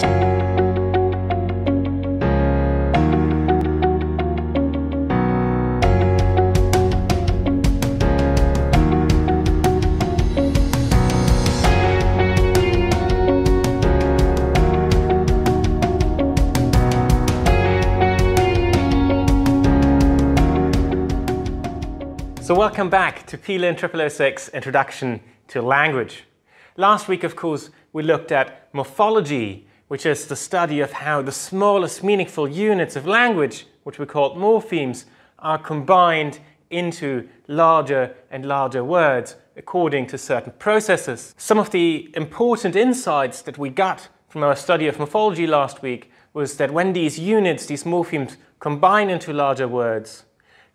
So welcome back to PLIN 0006 Introduction to Language. Last week, of course, we looked at morphology which is the study of how the smallest meaningful units of language, which we call morphemes, are combined into larger and larger words according to certain processes. Some of the important insights that we got from our study of morphology last week was that when these units, these morphemes, combine into larger words,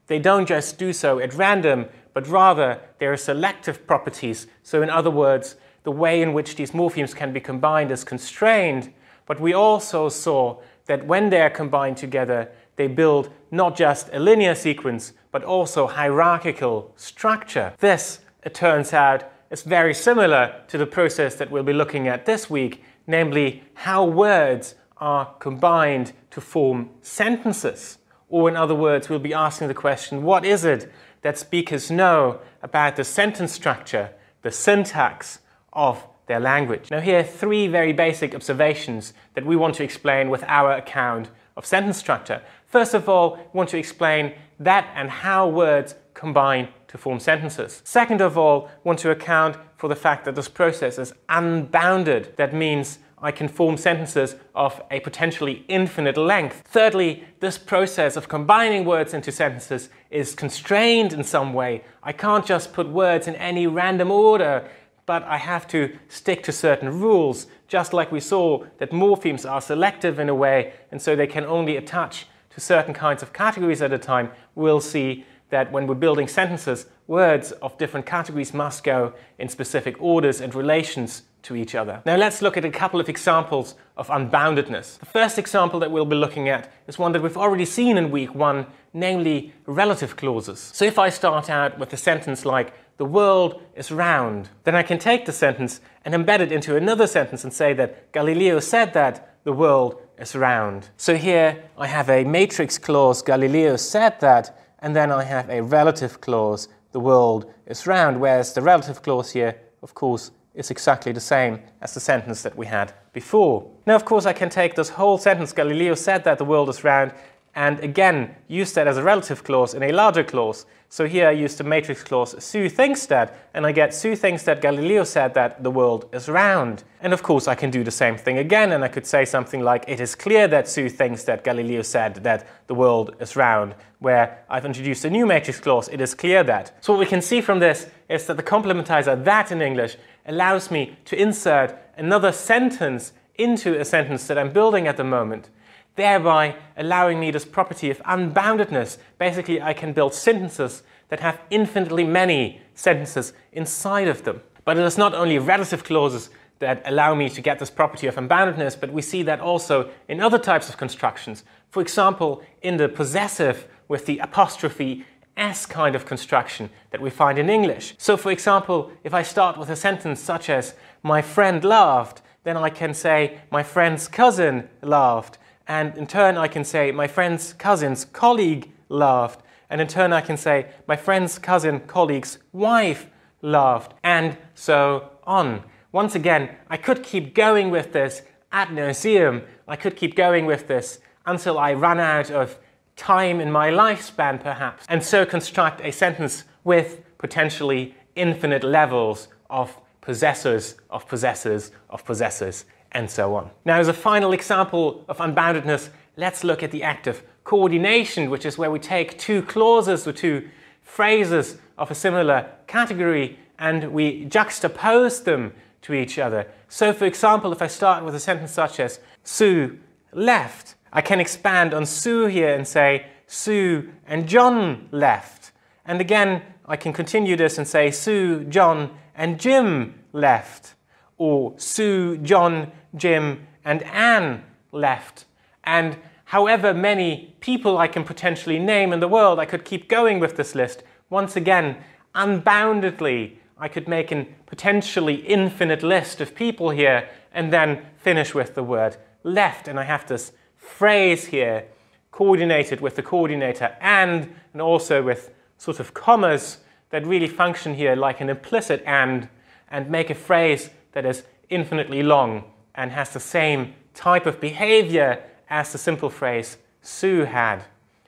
they don't just do so at random, but rather there are selective properties. So in other words, the way in which these morphemes can be combined is constrained but we also saw that when they are combined together, they build not just a linear sequence, but also hierarchical structure. This, it turns out, is very similar to the process that we'll be looking at this week, namely how words are combined to form sentences. Or in other words, we'll be asking the question, what is it that speakers know about the sentence structure, the syntax of their language. Now here are three very basic observations that we want to explain with our account of sentence structure. First of all, we want to explain that and how words combine to form sentences. Second of all, want to account for the fact that this process is unbounded. That means I can form sentences of a potentially infinite length. Thirdly, this process of combining words into sentences is constrained in some way. I can't just put words in any random order but I have to stick to certain rules, just like we saw that morphemes are selective in a way, and so they can only attach to certain kinds of categories at a time. We'll see that when we're building sentences, words of different categories must go in specific orders and relations to each other. Now let's look at a couple of examples of unboundedness. The first example that we'll be looking at is one that we've already seen in week one, namely relative clauses. So if I start out with a sentence like, the world is round. Then I can take the sentence and embed it into another sentence and say that Galileo said that the world is round. So here I have a matrix clause, Galileo said that, and then I have a relative clause, the world is round, whereas the relative clause here, of course, is exactly the same as the sentence that we had before. Now, of course, I can take this whole sentence, Galileo said that the world is round, and again use that as a relative clause in a larger clause. So here I use the matrix clause Sue thinks that, and I get Sue thinks that Galileo said that the world is round. And of course I can do the same thing again, and I could say something like it is clear that Sue thinks that Galileo said that the world is round, where I've introduced a new matrix clause, it is clear that. So what we can see from this is that the complementizer that in English allows me to insert another sentence into a sentence that I'm building at the moment thereby allowing me this property of unboundedness. Basically, I can build sentences that have infinitely many sentences inside of them. But it is not only relative clauses that allow me to get this property of unboundedness, but we see that also in other types of constructions. For example, in the possessive with the apostrophe s kind of construction that we find in English. So for example, if I start with a sentence such as, my friend laughed, then I can say, my friend's cousin laughed. And in turn, I can say, my friend's cousin's colleague laughed. And in turn, I can say, my friend's cousin colleague's wife laughed, and so on. Once again, I could keep going with this ad nauseum. I could keep going with this until I run out of time in my lifespan, perhaps, and so construct a sentence with potentially infinite levels of possessors, of possessors, of possessors and so on. Now as a final example of unboundedness, let's look at the active coordination, which is where we take two clauses or two phrases of a similar category and we juxtapose them to each other. So for example, if I start with a sentence such as Sue left, I can expand on Sue here and say Sue and John left. And again, I can continue this and say Sue, John and Jim left or Sue, John Jim, and Anne left. And however many people I can potentially name in the world, I could keep going with this list. Once again, unboundedly, I could make an potentially infinite list of people here and then finish with the word left. And I have this phrase here coordinated with the coordinator and, and also with sort of commas that really function here like an implicit and, and make a phrase that is infinitely long and has the same type of behavior as the simple phrase Sue had.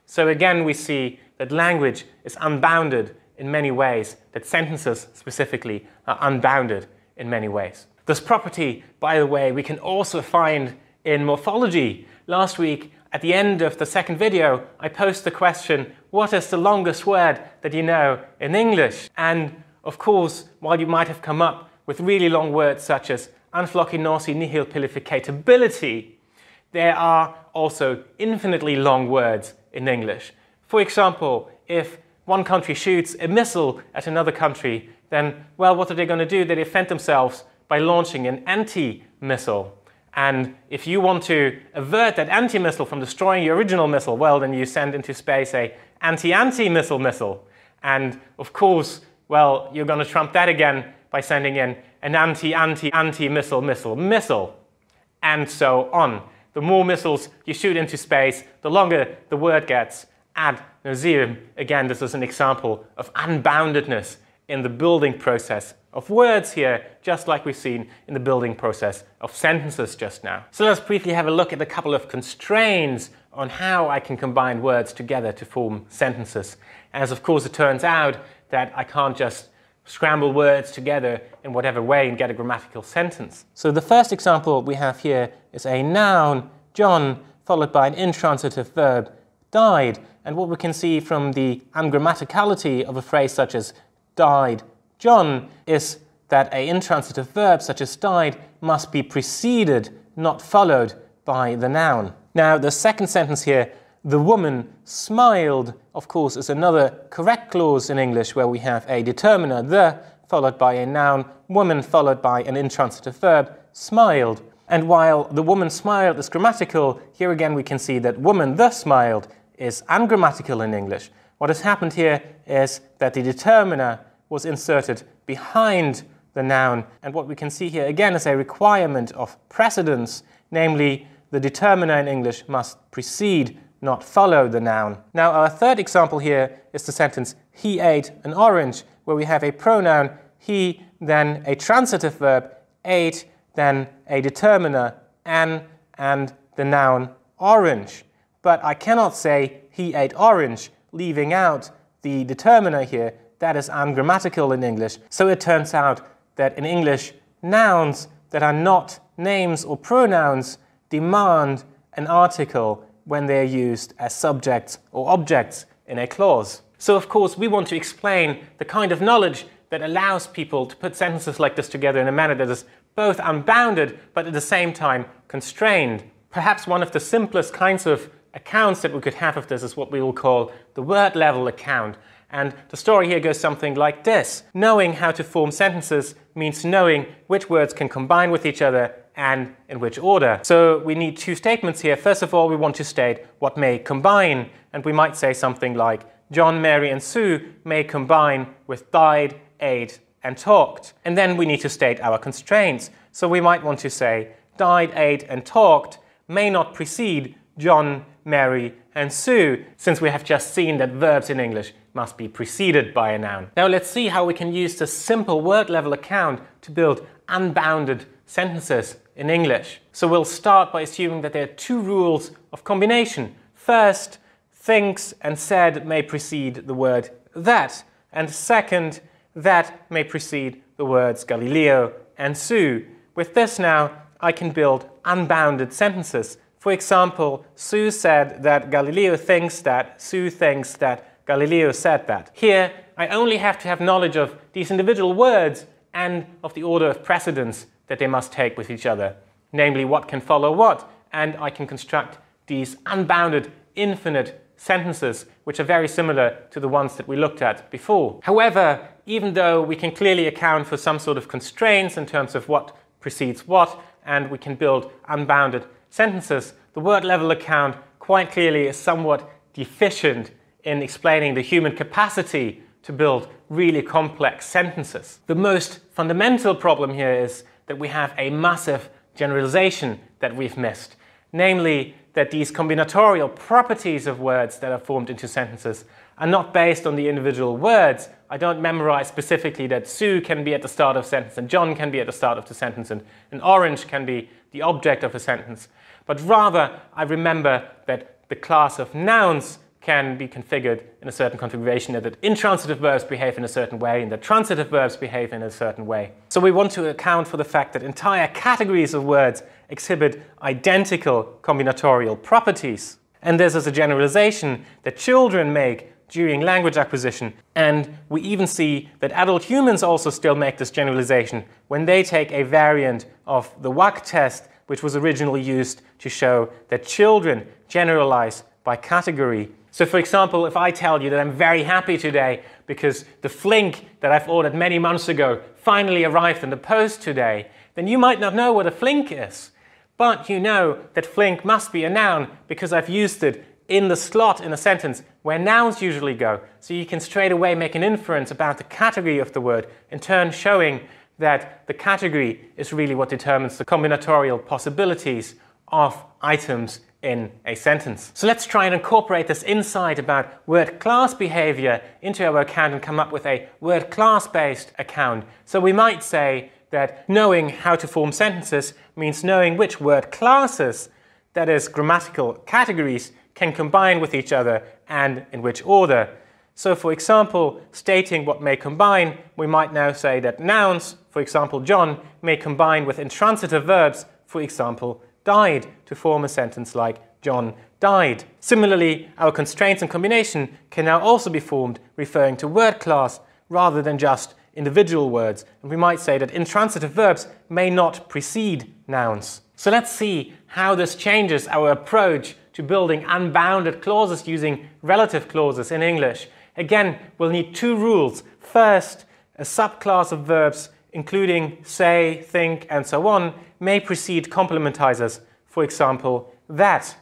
So again, we see that language is unbounded in many ways, that sentences specifically are unbounded in many ways. This property, by the way, we can also find in morphology. Last week, at the end of the second video, I posed the question, what is the longest word that you know in English? And of course, while you might have come up with really long words such as Anflocchinosi nihil pillificatability, there are also infinitely long words in English. For example, if one country shoots a missile at another country, then, well, what are they going to do? They defend themselves by launching an anti-missile. And if you want to avert that anti-missile from destroying your original missile, well, then you send into space a anti-anti-missile missile. And of course, well, you're going to trump that again by sending in an anti, anti, anti missile, missile, missile, and so on. The more missiles you shoot into space, the longer the word gets ad nauseum. Again, this is an example of unboundedness in the building process of words here, just like we've seen in the building process of sentences just now. So let's briefly have a look at a couple of constraints on how I can combine words together to form sentences. As of course it turns out that I can't just scramble words together in whatever way and get a grammatical sentence. So the first example we have here is a noun, John, followed by an intransitive verb, died. And what we can see from the ungrammaticality of a phrase such as died John is that a intransitive verb such as died must be preceded, not followed, by the noun. Now, the second sentence here the woman smiled, of course, is another correct clause in English where we have a determiner, the, followed by a noun, woman, followed by an intransitive verb, smiled. And while the woman smiled is grammatical, here again we can see that woman, the smiled, is ungrammatical in English. What has happened here is that the determiner was inserted behind the noun. And what we can see here again is a requirement of precedence, namely the determiner in English must precede not follow the noun. Now our third example here is the sentence he ate an orange, where we have a pronoun he, then a transitive verb ate, then a determiner an, and the noun orange. But I cannot say he ate orange, leaving out the determiner here. That is ungrammatical in English. So it turns out that in English, nouns that are not names or pronouns demand an article when they are used as subjects or objects in a clause. So of course we want to explain the kind of knowledge that allows people to put sentences like this together in a manner that is both unbounded but at the same time constrained. Perhaps one of the simplest kinds of accounts that we could have of this is what we will call the word level account. And the story here goes something like this. Knowing how to form sentences means knowing which words can combine with each other and in which order. So we need two statements here. First of all, we want to state what may combine, and we might say something like, John, Mary, and Sue may combine with died, ate, and talked. And then we need to state our constraints. So we might want to say, died, ate, and talked may not precede John, Mary, and Sue, since we have just seen that verbs in English must be preceded by a noun. Now let's see how we can use this simple word level account to build unbounded sentences in English. So we'll start by assuming that there are two rules of combination. First, thinks and said may precede the word that, and second, that may precede the words Galileo and Sue. With this now, I can build unbounded sentences. For example, Sue said that Galileo thinks that, Sue thinks that, Galileo said that. Here, I only have to have knowledge of these individual words and of the order of precedence that they must take with each other, namely what can follow what, and I can construct these unbounded, infinite sentences which are very similar to the ones that we looked at before. However, even though we can clearly account for some sort of constraints in terms of what precedes what, and we can build unbounded sentences, the word level account quite clearly is somewhat deficient in explaining the human capacity to build really complex sentences. The most fundamental problem here is that we have a massive generalization that we've missed, namely that these combinatorial properties of words that are formed into sentences are not based on the individual words. I don't memorize specifically that Sue can be at the start of a sentence and John can be at the start of the sentence and an orange can be the object of a sentence. But rather, I remember that the class of nouns can be configured in a certain configuration that intransitive verbs behave in a certain way and that transitive verbs behave in a certain way. So we want to account for the fact that entire categories of words exhibit identical combinatorial properties. And this is a generalization that children make during language acquisition. And we even see that adult humans also still make this generalization when they take a variant of the WAC test, which was originally used to show that children generalize by category so for example, if I tell you that I'm very happy today because the flink that I've ordered many months ago finally arrived in the post today, then you might not know what a flink is. But you know that flink must be a noun because I've used it in the slot in a sentence where nouns usually go. So you can straight away make an inference about the category of the word, in turn showing that the category is really what determines the combinatorial possibilities of items in a sentence. So let's try and incorporate this insight about word class behavior into our account and come up with a word class based account. So we might say that knowing how to form sentences means knowing which word classes, that is grammatical categories, can combine with each other and in which order. So for example, stating what may combine, we might now say that nouns, for example John, may combine with intransitive verbs, for example died to form a sentence like John died. Similarly, our constraints and combination can now also be formed referring to word class rather than just individual words. And we might say that intransitive verbs may not precede nouns. So let's see how this changes our approach to building unbounded clauses using relative clauses in English. Again, we'll need two rules. First, a subclass of verbs including say, think, and so on, may precede complementizers, for example, that.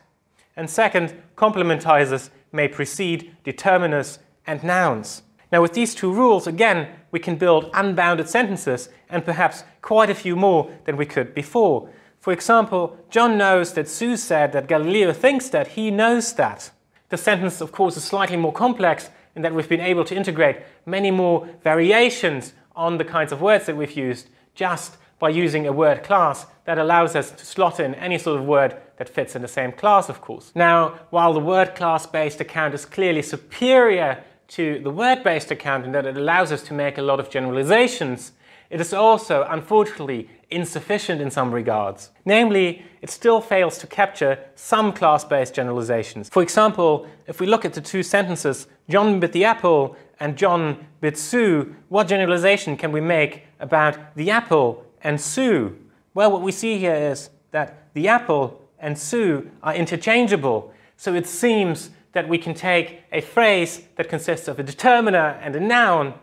And second, complementizers may precede determiners and nouns. Now with these two rules, again, we can build unbounded sentences and perhaps quite a few more than we could before. For example, John knows that Sue said that Galileo thinks that he knows that. The sentence, of course, is slightly more complex in that we've been able to integrate many more variations on the kinds of words that we've used just by using a word class that allows us to slot in any sort of word that fits in the same class, of course. Now, while the word class-based account is clearly superior to the word-based account in that it allows us to make a lot of generalizations, it is also, unfortunately, insufficient in some regards. Namely, it still fails to capture some class-based generalizations. For example, if we look at the two sentences, John bit the apple and John bit Sue, what generalization can we make about the apple and Sue? Well, what we see here is that the apple and Sue are interchangeable. So it seems that we can take a phrase that consists of a determiner and a noun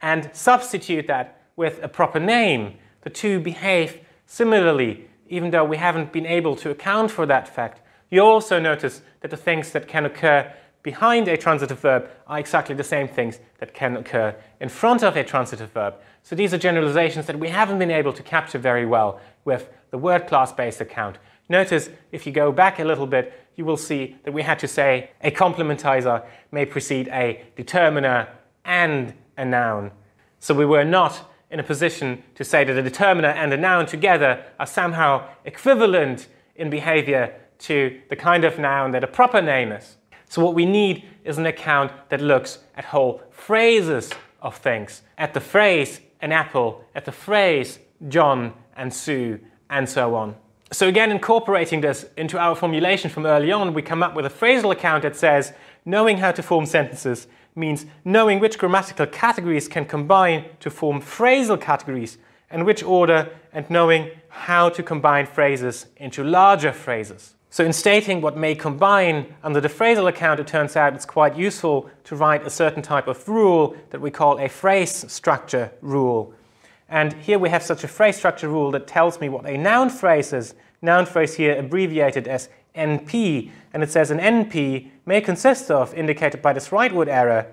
and substitute that with a proper name, the two behave similarly, even though we haven't been able to account for that fact. You also notice that the things that can occur behind a transitive verb are exactly the same things that can occur in front of a transitive verb. So these are generalizations that we haven't been able to capture very well with the word class-based account. Notice if you go back a little bit, you will see that we had to say a complementizer may precede a determiner and a noun. So we were not in a position to say that a determiner and a noun together are somehow equivalent in behavior to the kind of noun that a proper name is. So what we need is an account that looks at whole phrases of things, at the phrase an apple, at the phrase John and Sue, and so on. So again, incorporating this into our formulation from early on, we come up with a phrasal account that says, knowing how to form sentences means knowing which grammatical categories can combine to form phrasal categories and which order and knowing how to combine phrases into larger phrases. So in stating what may combine under the phrasal account, it turns out it's quite useful to write a certain type of rule that we call a phrase structure rule. And here we have such a phrase structure rule that tells me what a noun phrase is noun phrase here abbreviated as NP, and it says an NP may consist of, indicated by this rightward arrow,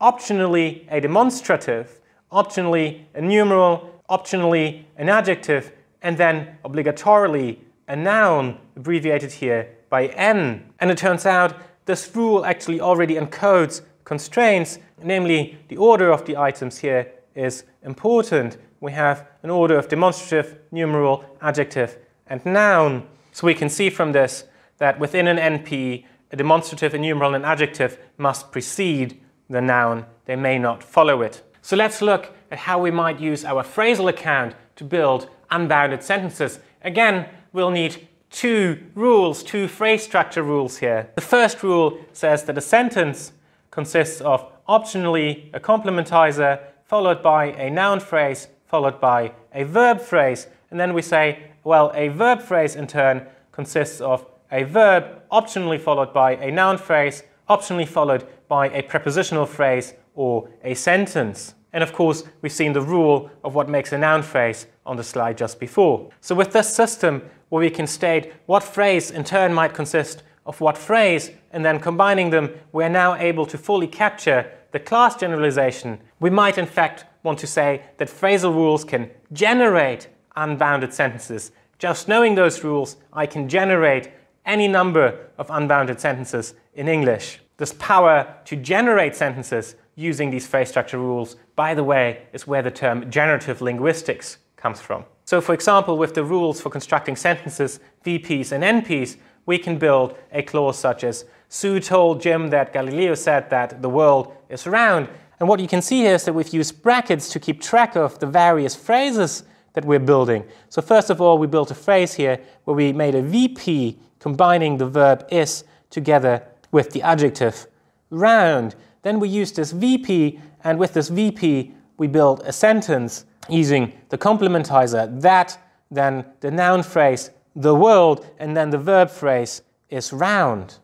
optionally a demonstrative, optionally a numeral, optionally an adjective, and then obligatorily a noun, abbreviated here by N. And it turns out this rule actually already encodes constraints, namely the order of the items here is important. We have an order of demonstrative, numeral, adjective, and noun. So we can see from this that within an NP, a demonstrative, a numeral, and an adjective must precede the noun. They may not follow it. So let's look at how we might use our phrasal account to build unbounded sentences. Again, we'll need two rules, two phrase structure rules here. The first rule says that a sentence consists of optionally a complementizer followed by a noun phrase followed by a verb phrase. And then we say well, a verb phrase in turn consists of a verb optionally followed by a noun phrase, optionally followed by a prepositional phrase or a sentence. And of course, we've seen the rule of what makes a noun phrase on the slide just before. So with this system, where we can state what phrase in turn might consist of what phrase, and then combining them, we're now able to fully capture the class generalization. We might in fact want to say that phrasal rules can generate unbounded sentences. Just knowing those rules, I can generate any number of unbounded sentences in English. This power to generate sentences using these phrase structure rules, by the way, is where the term generative linguistics comes from. So for example, with the rules for constructing sentences, VPs and NPs, we can build a clause such as, Sue told Jim that Galileo said that the world is round. And what you can see here is that we've used brackets to keep track of the various phrases that we're building. So first of all, we built a phrase here where we made a VP combining the verb is together with the adjective round. Then we used this VP, and with this VP, we built a sentence using the complementizer that, then the noun phrase the world, and then the verb phrase is round.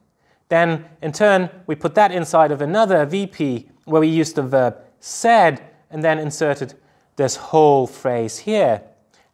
Then, in turn, we put that inside of another VP where we used the verb said and then inserted this whole phrase here,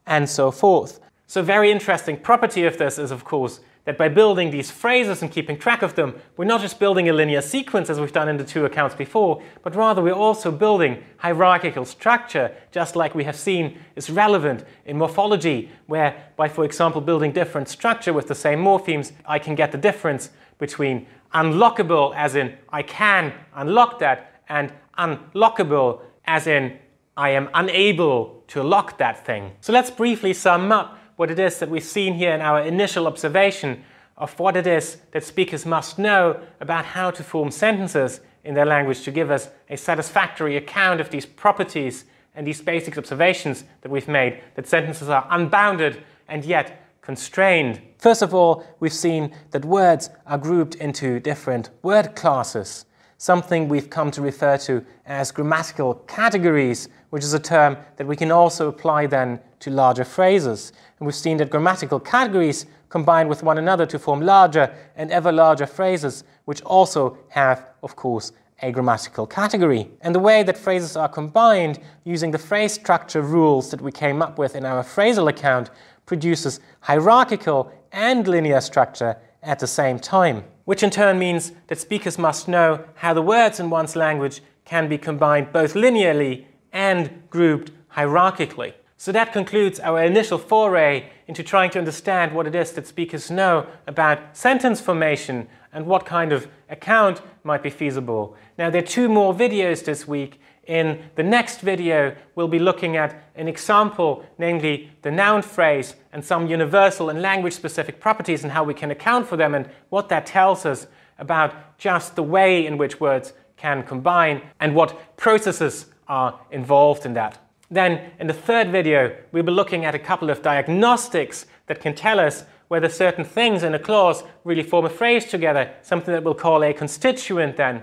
and so forth. So very interesting property of this is, of course, that by building these phrases and keeping track of them, we're not just building a linear sequence as we've done in the two accounts before, but rather we're also building hierarchical structure, just like we have seen is relevant in morphology, where by, for example, building different structure with the same morphemes, I can get the difference between unlockable, as in I can unlock that, and unlockable, as in I am unable to lock that thing. So let's briefly sum up what it is that we've seen here in our initial observation of what it is that speakers must know about how to form sentences in their language to give us a satisfactory account of these properties and these basic observations that we've made that sentences are unbounded and yet constrained. First of all, we've seen that words are grouped into different word classes something we've come to refer to as grammatical categories, which is a term that we can also apply then to larger phrases. And we've seen that grammatical categories combine with one another to form larger and ever larger phrases, which also have, of course, a grammatical category. And the way that phrases are combined using the phrase structure rules that we came up with in our phrasal account produces hierarchical and linear structure at the same time which in turn means that speakers must know how the words in one's language can be combined both linearly and grouped hierarchically. So that concludes our initial foray into trying to understand what it is that speakers know about sentence formation and what kind of account might be feasible. Now, there are two more videos this week, in the next video, we'll be looking at an example, namely the noun phrase and some universal and language-specific properties and how we can account for them and what that tells us about just the way in which words can combine and what processes are involved in that. Then, in the third video, we'll be looking at a couple of diagnostics that can tell us whether certain things in a clause really form a phrase together, something that we'll call a constituent then.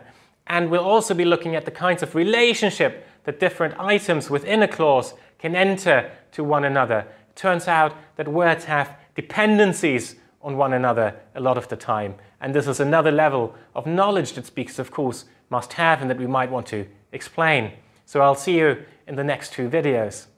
And we'll also be looking at the kinds of relationship that different items within a clause can enter to one another. It turns out that words have dependencies on one another a lot of the time. And this is another level of knowledge that speakers, of course, must have and that we might want to explain. So I'll see you in the next two videos.